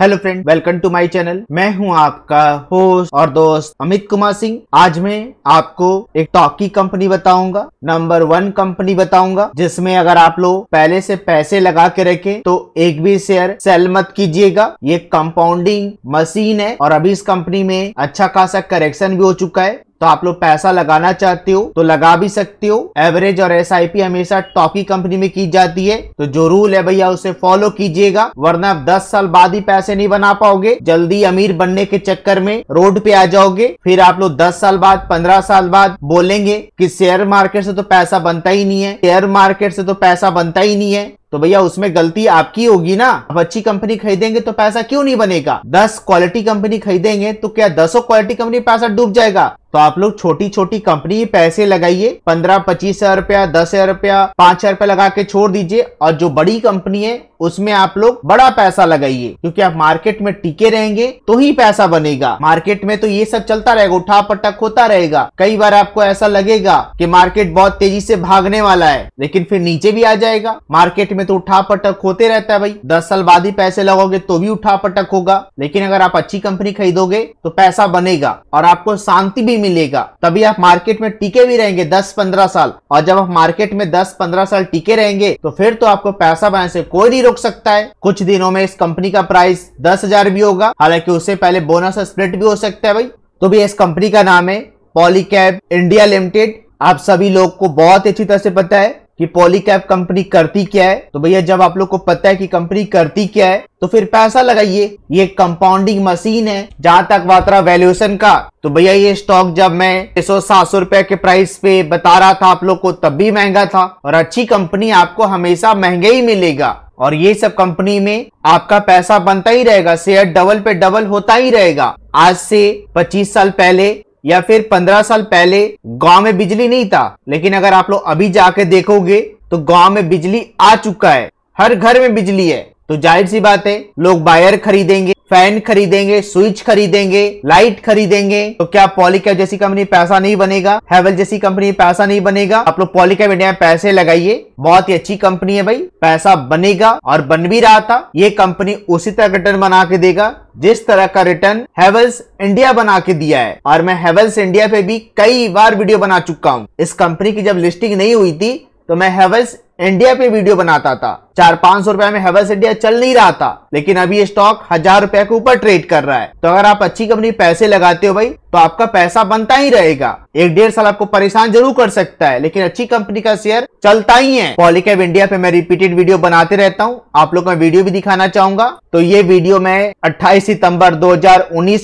hello friend welcome to my channel मैं हूं आपका होस्ट और दोस्त अमित कुमार सिंह आज मैं आपको एक टॉकी कंपनी बताऊंगा नंबर वन कंपनी बताऊंगा जिसमें अगर आप लोग पहले से पैसे लगा के रखे तो एक भी शेयर सेल मत कीजिएगा ये कंपाउंडिंग मशीन है और अभी इस कंपनी में अच्छा खासा करेक्शन भी हो चुका है तो आप लोग पैसा लगाना चाहते हो तो लगा भी सकते हो एवरेज और एस हमेशा टॉप की कंपनी में की जाती है तो जो रूल है भैया उसे फॉलो कीजिएगा वरना आप दस साल बाद ही पैसे नहीं बना पाओगे जल्दी अमीर बनने के चक्कर में रोड पे आ जाओगे फिर आप लोग दस साल बाद पंद्रह साल बाद बोलेंगे की शेयर मार्केट से तो पैसा बनता ही नहीं है शेयर मार्केट से तो पैसा बनता ही नहीं है तो भैया उसमें गलती आपकी होगी ना आप अच्छी कंपनी खरीदेंगे तो पैसा क्यों नहीं बनेगा दस क्वालिटी कंपनी खरीदेंगे तो क्या दसों क्वालिटी कंपनी पैसा डूब जाएगा तो आप लोग छोटी छोटी कंपनी पैसे लगाइए पंद्रह पच्चीस हजार रुपया दस हजार रुपया पांच हजार रुपया लगा के छोड़ दीजिए और जो बड़ी कंपनी है उसमें आप लोग बड़ा पैसा लगाइए क्योंकि आप मार्केट में टिके रहेंगे तो ही पैसा बनेगा मार्केट में तो ये सब चलता रहेगा उठा पटक होता रहेगा कई बार आपको ऐसा लगेगा कि मार्केट बहुत तेजी से भागने वाला है लेकिन फिर नीचे भी आ जाएगा मार्केट में तो उठा पटक होते रहता है भाई दस साल बाद ही पैसे लगाओगे तो भी उठा पटक होगा लेकिन अगर आप अच्छी कंपनी खरीदोगे तो पैसा बनेगा और आपको शांति भी मिलेगा तभी आप मार्केट में टिके भी रहेंगे दस पंद्रह साल और जब आप मार्केट में दस पंद्रह साल टिके रहेंगे तो फिर तो आपको पैसा बनाने से कोई नहीं रुक सकता है कुछ दिनों में इस कंपनी का प्राइस दस हजार भी होगा हालांकि उससे पहले बोनस स्प्लिट भी हो सकता है भाई तो भी इस कंपनी का नाम है पॉलीकैब इंडिया लिमिटेड आप सभी लोग को बहुत अच्छी तरह से पता है कि पॉलीकैब कंपनी करती क्या है तो भैया जब आप लोग को पता है कि कंपनी करती क्या है तो फिर पैसा लगाइए ये कंपाउंडिंग मशीन है जहां तक बात रहा वैल्यूएशन का तो भैया ये स्टॉक जब मैं छह सौ सात सौ रुपए के प्राइस पे बता रहा था आप लोग को तब भी महंगा था और अच्छी कंपनी आपको हमेशा महंगे ही मिलेगा और ये सब कंपनी में आपका पैसा बनता ही रहेगा शेयर डबल पे डबल होता ही रहेगा आज से 25 साल पहले या फिर 15 साल पहले गांव में बिजली नहीं था लेकिन अगर आप लोग अभी जाके देखोगे तो गांव में बिजली आ चुका है हर घर में बिजली है तो जाहिर सी बात है लोग बायर खरीदेंगे फैन खरीदेंगे स्विच खरीदेंगे लाइट खरीदेंगे तो क्या पॉलीकैब जैसी कंपनी पैसा नहीं बनेगा हैवल जैसी कंपनी पैसा नहीं बनेगा आप लोग पॉलीकैब इंडिया में पैसे लगाइए बहुत ही अच्छी कंपनी है भाई पैसा बनेगा और बन भी रहा था ये कंपनी उसी तरह रिटर्न बना के देगा जिस तरह का रिटर्न हैवल्स इंडिया बना के दिया है और मैं हेवल्स इंडिया पे भी कई बार वीडियो बना चुका हूँ इस कंपनी की जब लिस्टिंग नहीं हुई थी तो मैं हेवल्स इंडिया पे वीडियो बनाता था चार पांच सौ रुपए में हेवल्स इंडिया चल नहीं रहा था लेकिन अभी ये स्टॉक हजार रुपए के ऊपर ट्रेड कर रहा है तो अगर आप अच्छी कंपनी पैसे लगाते हो भाई तो आपका पैसा बनता ही रहेगा एक डेढ़ साल आपको परेशान जरूर कर सकता है लेकिन अच्छी कंपनी का शेयर चलता ही है पॉलिकेब इंडिया पे मैं रिपीटेड वीडियो बनाते रहता हूँ आप लोग मैं वीडियो भी दिखाना चाहूंगा तो ये वीडियो मैं अट्ठाईस सितम्बर दो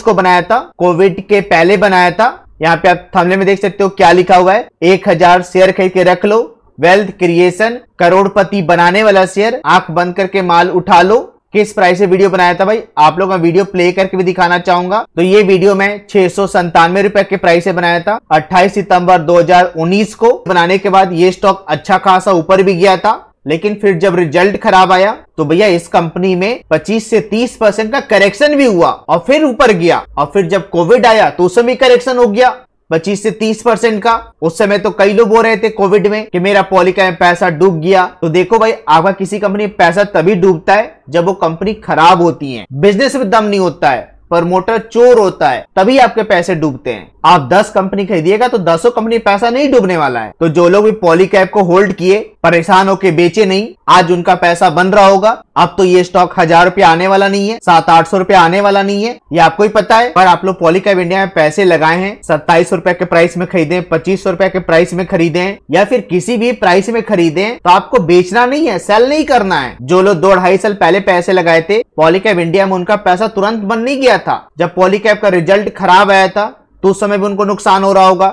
को बनाया था कोविड के पहले बनाया था यहाँ पे आप थमले में देख सकते हो क्या लिखा हुआ है एक हजार शेयर खरीद के रख लो वेल्थ क्रिएशन करोड़पति बनाने वाला शेयर आंख बंद करके माल उठा लो किस प्राइस से वीडियो बनाया था भाई आप लोग मैं वीडियो प्ले करके भी दिखाना चाहूंगा तो ये वीडियो मैं छह सौ संतानवे रुपए के प्राइस से बनाया था 28 सितंबर 2019 को बनाने के बाद ये स्टॉक अच्छा खासा ऊपर भी गया था लेकिन फिर जब रिजल्ट खराब आया तो भैया इस कंपनी में 25 से 30 परसेंट का करेक्शन भी हुआ और फिर ऊपर गया और फिर जब कोविड आया तो उसमें भी करेक्शन हो गया पच्चीस से तीस परसेंट का उस समय तो कई लोग हो रहे थे कोविड में कि मेरा का पैसा डूब गया तो देखो भाई आपका किसी कंपनी पैसा तभी डूबता है जब वो कंपनी खराब होती है बिजनेस में दम नहीं होता है प्रमोटर चोर होता है तभी आपके पैसे डूबते हैं आप 10 कंपनी खरीदिएगा तो 10 कंपनी पैसा नहीं डूबने वाला है तो जो लोग भी पॉलीकैप को होल्ड किए परेशान होके बेचे नहीं आज उनका पैसा बन रहा होगा अब तो ये स्टॉक हजार रुपया आने वाला नहीं है सात आठ सौ रुपया आने वाला नहीं है ये आपको ही पता है पर आप लोग पॉलीकैब इंडिया में पैसे लगाए हैं सत्ताईस सौ रुपया के प्राइस में खरीदे पच्चीस सौ रुपया के प्राइस में खरीदे या फिर किसी भी प्राइस में खरीदे तो आपको बेचना नहीं है सेल नहीं करना है जो लोग दो ढाई साल पहले पैसे लगाए थे पॉलीकैब इंडिया में उनका पैसा तुरंत बन नहीं गया था जब पॉलीकैब का रिजल्ट खराब आया था तो उस समय भी उनको नुकसान हो रहा होगा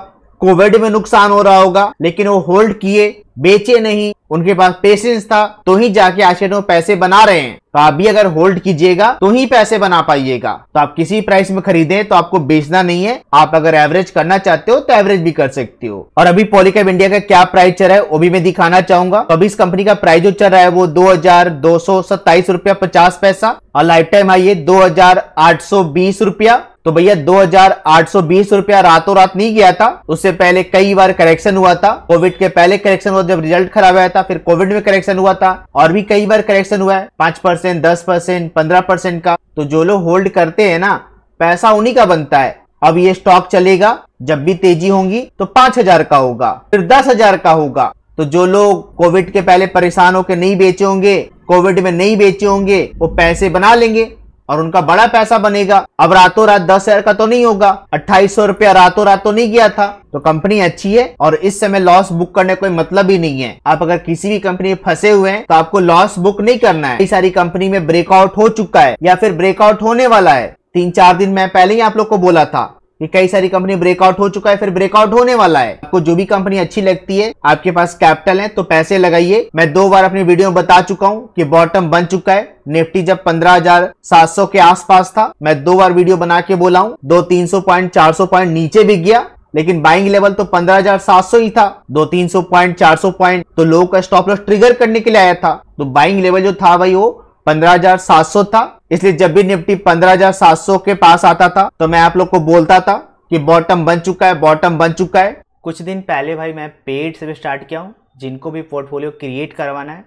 कोविड में नुकसान हो रहा होगा लेकिन वो होल्ड किए बेचे नहीं उनके पास पेशेंस था तो ही जाके आर्किटेक्ट में पैसे बना रहे हैं तो आप भी अगर होल्ड कीजिएगा तो ही पैसे बना पाइएगा तो आप किसी प्राइस में खरीदें तो आपको बेचना नहीं है आप अगर एवरेज करना चाहते हो तो एवरेज भी कर सकते हो और अभी पॉलिकैब इंडिया का क्या प्राइस चल रहा है वो भी मैं दिखाना चाहूंगा तो अभी इस कंपनी का प्राइस जो चल रहा है वो दो हजार दो सौ सत्ताईस पचास पैसा और लाइफ टाइम आइए दो हजार आठ सौ बीस रुपया तो भैया दो रुपया रातों रात नहीं गया था उससे पहले कई बार करेक्शन हुआ था कोविड के पहले करेक्शन हुआ जब रिजल्ट खराब आया था था फिर कोविड में करेक्शन हुआ था और भी कई बार करेक्शन हुआ है पांच परसेंट दस परसेंट पंद्रह परसेंट का तो जो लोग होल्ड करते हैं ना पैसा उन्हीं का बनता है अब ये स्टॉक चलेगा जब भी तेजी होगी तो पांच हजार का होगा फिर दस हजार का होगा तो जो लोग कोविड के पहले परेशान होकर नहीं बेचे होंगे कोविड में नहीं बेचे होंगे वो पैसे बना लेंगे और उनका बड़ा पैसा बनेगा अब रातों रात दस हजार का तो नहीं होगा अट्ठाईस सौ रुपया रातों रात तो नहीं गया था तो कंपनी अच्छी है और इस समय लॉस बुक करने कोई मतलब ही नहीं है आप अगर किसी भी कंपनी में फंसे हुए हैं तो आपको लॉस बुक नहीं करना है कई सारी कंपनी में ब्रेकआउट हो चुका है या फिर ब्रेकआउट होने वाला है तीन चार दिन मैं पहले ही आप लोग को बोला था कि कई सारी कंपनी ब्रेकआउट हो चुका है फिर ब्रेकआउट होने वाला है आपको जो भी कंपनी अच्छी लगती है आपके पास कैपिटल है तो पैसे लगाइए मैं दो बार अपनी वीडियो में बता चुका हूँ कि बॉटम बन चुका है निफ्टी जब 15,700 के आसपास था मैं दो बार वीडियो बना के बोला हूँ दो 300 पॉइंट सौ पॉइंट नीचे भी गया लेकिन बाइंग लेवल तो 15,700 ही था दो 300 पॉइंट सौ पॉइंट तो लोगों का स्टॉप लॉस ट्रिगर करने के लिए आया था तो बाइंग लेवल जो था भाई वो 15,700 था इसलिए जब भी निफ्टी 15,700 के पास आता था तो मैं आप लोग को बोलता था कि बॉटम बन चुका है बॉटम बन चुका है कुछ दिन पहले भाई मैं पेड से भी स्टार्ट किया हूँ जिनको भी पोर्टफोलियो क्रिएट करवाना है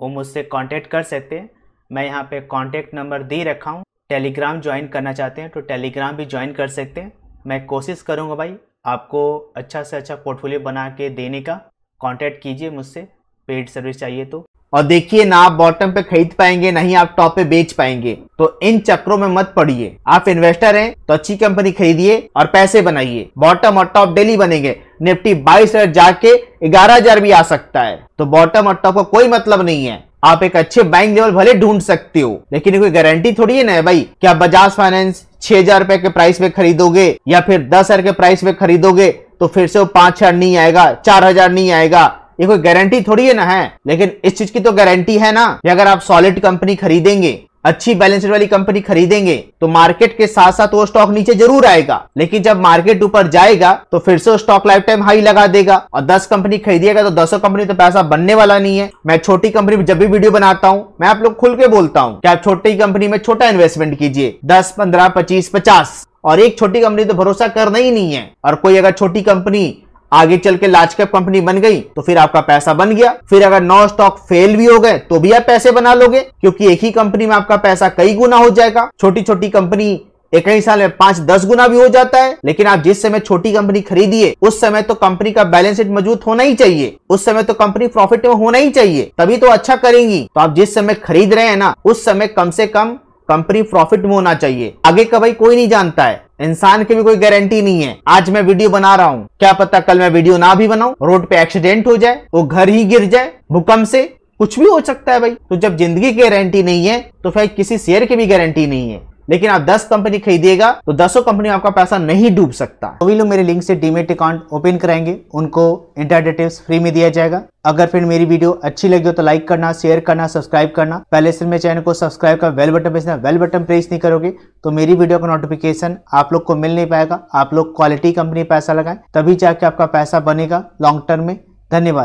वो मुझसे कॉन्टेक्ट कर सकते हैं मैं यहाँ पे कॉन्टेक्ट नंबर दे रखा हूँ टेलीग्राम ज्वाइन करना चाहते हैं तो टेलीग्राम भी ज्वाइन कर सकते हैं मैं कोशिश करूँगा भाई आपको अच्छा से अच्छा पोर्टफोलियो बना के देने का कॉन्टेक्ट कीजिए मुझसे पेड सर्विस चाहिए तो और देखिए ना आप बॉटम पे खरीद पाएंगे ना ही आप टॉप पे बेच पाएंगे तो इन चक्रों में मत पड़िए आप इन्वेस्टर हैं तो अच्छी कंपनी खरीदिए और पैसे बनाइए बॉटम और टॉप डेली बनेंगे निफ्टी बाईस हजार जाके ग्यारह हजार भी आ सकता है तो बॉटम और टॉप का कोई मतलब नहीं है आप एक अच्छे बैंक लेवल भले ढूंढ सकते हो लेकिन कोई गारंटी थोड़ी है ना भाई क्या बजाज फाइनेंस छह हजार रुपए के प्राइस में खरीदोगे या फिर दस हजार के प्राइस में खरीदोगे तो फिर से वो पांच हजार नहीं आएगा चार हजार नहीं आएगा ये कोई गारंटी थोड़ी है ना है लेकिन इस चीज की तो गारंटी है ना कि अगर आप सॉलिड कंपनी खरीदेंगे अच्छी बैलेंस वाली कंपनी खरीदेंगे तो मार्केट के साथ साथ वो स्टॉक नीचे जरूर आएगा लेकिन जब मार्केट ऊपर जाएगा तो फिर से स्टॉक लाइफ टाइम हाई लगा देगा और 10 कंपनी खरीदिएगा तो दसों कंपनी तो पैसा बनने वाला नहीं है मैं छोटी कंपनी में जब भी वीडियो बनाता हूँ मैं आप लोग खुल के बोलता हूँ कि आप छोटी कंपनी में छोटा इन्वेस्टमेंट कीजिए दस पंद्रह पच्चीस पचास और एक छोटी कंपनी तो भरोसा करना ही नहीं है और कोई अगर छोटी कंपनी आगे चल के लार्ज कैप कंपनी बन गई तो फिर आपका पैसा बन गया फिर अगर नौ स्टॉक फेल भी हो गए तो भी आप पैसे बना लोगे क्योंकि एक ही कंपनी में आपका पैसा कई गुना हो जाएगा छोटी छोटी कंपनी एक ही साल में पांच दस गुना भी हो जाता है लेकिन आप जिस समय छोटी कंपनी खरीदिए उस समय तो कंपनी का बैलेंस शीट मजबूत होना ही चाहिए उस समय तो कंपनी प्रॉफिट में होना ही चाहिए तभी तो अच्छा करेंगी तो आप जिस समय खरीद रहे हैं ना उस समय कम से कम कंपनी प्रॉफिट में होना चाहिए आगे का भाई कोई नहीं जानता है इंसान की भी कोई गारंटी नहीं है आज मैं वीडियो बना रहा हूँ क्या पता कल मैं वीडियो ना भी बनाऊ रोड पे एक्सीडेंट हो जाए वो घर ही गिर जाए भूकंप से कुछ भी हो सकता है भाई तो जब जिंदगी की गारंटी नहीं है तो फिर किसी शेयर की भी गारंटी नहीं है लेकिन आप 10 कंपनी खरीदिएगा तो दसों कंपनी आपका पैसा नहीं डूब सकता सभी तो लोग मेरे लिंक से डीमेट अकाउंट ओपन कराएंगे उनको इंटर टिप्स फ्री में दिया जाएगा अगर फिर मेरी वीडियो अच्छी लगी हो तो लाइक करना शेयर करना सब्सक्राइब करना पहले से मेरे चैनल को सब्सक्राइब कर bell button press bell button press नहीं करोगे तो मेरी वीडियो का नोटिफिकेशन आप लोग को मिल नहीं पाएगा आप लोग क्वालिटी कंपनी पैसा लगाए तभी जाके आपका पैसा बनेगा लॉन्ग टर्म में धन्यवाद